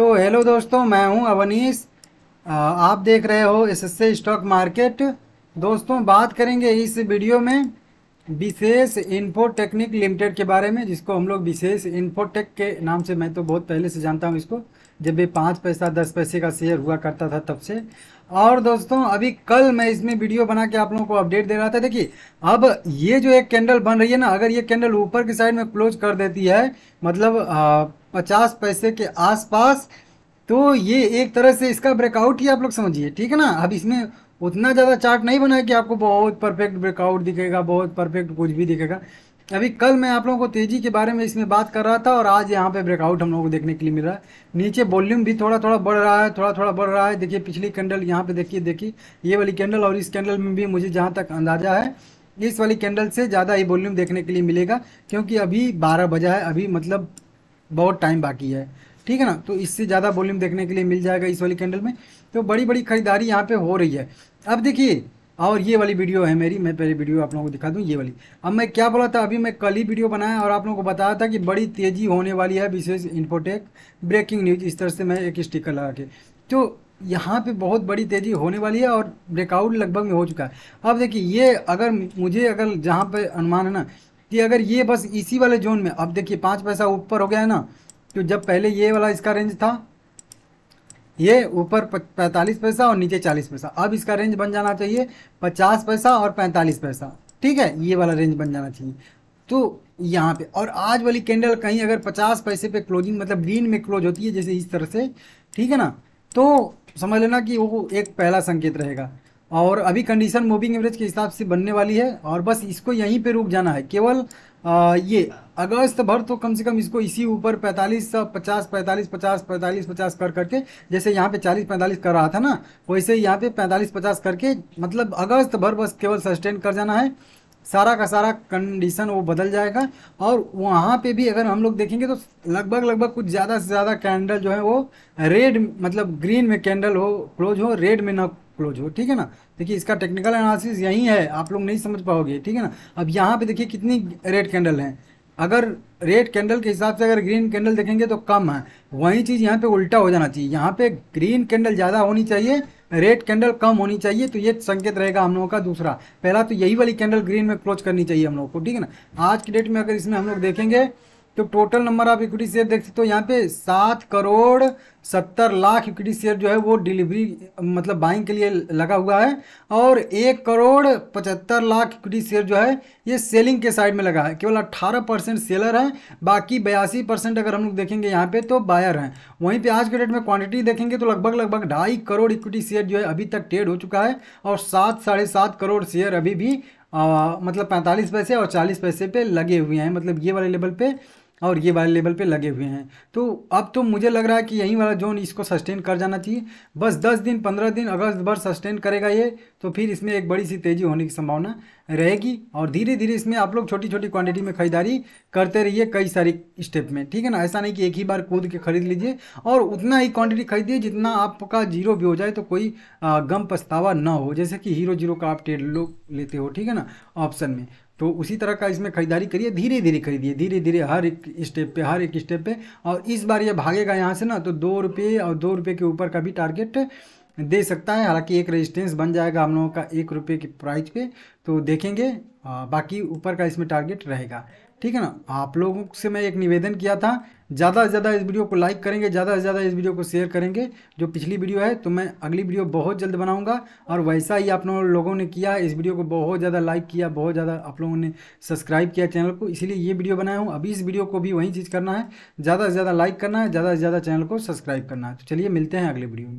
तो हेलो दोस्तों मैं हूं अवनीश आप देख रहे हो इससे स्टॉक मार्केट दोस्तों बात करेंगे इस वीडियो में विशेष इन्फोटेक्निक लिमिटेड के बारे में जिसको हम लोग विशेष इन्फोटेक के नाम से मैं तो बहुत पहले से जानता हूँ इसको जब भी पाँच पैसा दस पैसे का शेयर हुआ करता था तब से और दोस्तों अभी कल मैं इसमें वीडियो बना के आप लोगों को अपडेट दे रहा था देखिए अब ये जो एक कैंडल बन रही है ना अगर ये कैंडल ऊपर की साइड में क्लोज कर देती है मतलब पचास पैसे के आसपास तो ये एक तरह से इसका ब्रेकआउट ही आप लोग समझिए ठीक है ना अब इसमें उतना ज़्यादा चार्ट नहीं बना कि आपको बहुत परफेक्ट ब्रेकआउट दिखेगा बहुत परफेक्ट कुछ भी दिखेगा अभी कल मैं आप लोगों को तेज़ी के बारे में इसमें बात कर रहा था और आज यहाँ पे ब्रेकआउट हम लोगों को देखने के लिए मिल रहा है नीचे वॉल्यूम भी थोड़ा थोड़ा बढ़ रहा है थोड़ा थोड़ा बढ़ रहा है देखिए पिछली कैंडल यहाँ पे देखिए देखिए ये वाली कैंडल और इस कैंडल में भी मुझे जहाँ तक अंदाजा है इस वाली कैंडल से ज़्यादा ही वॉल्यूम देखने के लिए मिलेगा क्योंकि अभी बारह बजा है अभी मतलब बहुत टाइम बाकी है ठीक है ना तो इससे ज़्यादा वॉल्यूम देखने के लिए मिल जाएगा इस वाली कैंडल में तो बड़ी बड़ी खरीदारी यहाँ पे हो रही है अब देखिए और ये वाली वीडियो है मेरी मैं पहले वीडियो आप लोगों को दिखा दूँ ये वाली अब मैं क्या बोला था अभी मैं कल ही वीडियो बनाया और आप लोगों को बताया था कि बड़ी तेज़ी होने वाली है विशेष इन्फोटेक ब्रेकिंग न्यूज इस तरह से मैं एक स्टिकर लगा के तो यहाँ पे बहुत बड़ी तेज़ी होने वाली है और ब्रेकआउट लगभग में हो चुका है अब देखिए ये अगर मुझे अगर जहाँ पे अनुमान है ना कि अगर ये बस इसी वाले जोन में अब देखिए पाँच पैसा ऊपर हो गया है ना तो जब पहले ये वाला इसका रेंज था ये ऊपर पैंतालीस पैसा और नीचे चालीस पैसा अब इसका रेंज बन जाना चाहिए पचास पैसा और पैंतालीस पैसा ठीक है ये वाला रेंज बन जाना चाहिए तो यहाँ पे और आज वाली कैंडल कहीं अगर पचास पैसे पे क्लोजिंग मतलब ग्रीन में क्लोज होती है जैसे इस तरह से ठीक है ना तो समझ लेना कि वो एक पहला संकेत रहेगा और अभी कंडीशन मूविंग एवरेज के हिसाब से बनने वाली है और बस इसको यहीं पे रुक जाना है केवल ये अगस्त भर तो कम से कम इसको इसी ऊपर 45 50 45 50 45 50 कर करके जैसे यहाँ पे 40 45 कर रहा था ना वैसे यहाँ पे 45 50 करके मतलब अगस्त भर बस केवल सस्टेन कर जाना है सारा का सारा कंडीशन वो बदल जाएगा और वहाँ पे भी अगर हम लोग देखेंगे तो लगभग लगभग कुछ ज़्यादा से ज़्यादा कैंडल जो है वो रेड मतलब ग्रीन में कैंडल हो क्लोज हो रेड में ना क्लोज हो ठीक है ना देखिए इसका टेक्निकल एनालिसिस यही है आप लोग नहीं समझ पाओगे ठीक है ना अब यहाँ पे देखिए कितनी रेड कैंडल हैं अगर रेड कैंडल के हिसाब से अगर ग्रीन कैंडल देखेंगे तो कम है वही चीज़ यहाँ पे उल्टा हो जाना चाहिए यहाँ पे ग्रीन कैंडल ज़्यादा होनी चाहिए रेड कैंडल कम होनी चाहिए तो ये संकेत रहेगा हम लोगों का दूसरा पहला तो यही वाली कैंडल ग्रीन में क्लोज करनी चाहिए हम लोग को ठीक है ना आज की डेट में अगर इसमें हम लोग देखेंगे तो total number of equity share देख सकते हो यहाँ पे सात करोड़ सत्तर लाख इक्विटी शेयर जो है वो डिलीवरी मतलब बाइंग के लिए लगा हुआ है और एक करोड़ पचहत्तर लाख इक्विटी शेयर जो है ये सेलिंग के साइड में लगा है केवल अट्ठारह परसेंट सेलर हैं बाकी बयासी परसेंट अगर हम लोग देखेंगे यहाँ पे तो बायर हैं वहीं पे आज के डेट में क्वांटिटी देखेंगे तो लगभग लगभग ढाई करोड़ इक्विटी शेयर जो है अभी तक ट्रेड हो चुका है और सात साढ़े सात करोड़ शेयर अभी भी आ, मतलब पैंतालीस पैसे और चालीस पैसे पे लगे हुए हैं मतलब ये वाले लेवल पे और ये वाले लेवल पे लगे हुए हैं तो अब तो मुझे लग रहा है कि यहीं वाला जोन इसको सस्टेन कर जाना चाहिए बस दस दिन पंद्रह दिन अगस्त भर सस्टेन करेगा ये तो फिर इसमें एक बड़ी सी तेज़ी होने की संभावना रहेगी और धीरे धीरे इसमें आप लोग छोटी छोटी क्वांटिटी में खरीदारी करते रहिए कई सारी स्टेप में ठीक है ना ऐसा नहीं कि एक ही बार कूद के खरीद लीजिए और उतना ही क्वांटिटी खरीदिए जितना आपका जीरो भी हो जाए तो कोई गम पछतावा ना हो जैसे कि हीरो जीरो का आप ट्रेड लोग लेते हो ठीक है ना ऑप्शन में तो उसी तरह का इसमें खरीदारी करिए धीरे धीरे खरीदिए धीरे धीरे हर एक स्टेप पे हर एक स्टेप पे और इस बार ये भागेगा यहाँ से ना तो दो रुपये और दो रुपये के ऊपर का भी टारगेट दे सकता है हालांकि एक रेजिस्टेंस बन जाएगा हम लोगों का एक रुपये की प्राइस पे तो देखेंगे बाकी ऊपर का इसमें टारगेट रहेगा ठीक है ना आप लोगों से मैं एक निवेदन किया था ज़्यादा से ज़्यादा इस वीडियो को लाइक करेंगे ज़्यादा से ज़्यादा इस वीडियो को शेयर करेंगे जो पिछली वीडियो है तो मैं अगली वीडियो बहुत जल्द बनाऊंगा और वैसा ही आप लोगों ने किया इस वीडियो को बहुत ज़्यादा लाइक किया बहुत ज़्यादा आप लोगों ने सब्सक्राइब किया चैनल को इसीलिए ये वीडियो बनाया हूँ अभी इस वीडियो को भी वही चीज़ करना है ज़्यादा से ज़्यादा लाइक करना है ज़्यादा से ज़्यादा चैनल को सब्सक्राइब करना है तो चलिए मिलते हैं अगले वीडियो में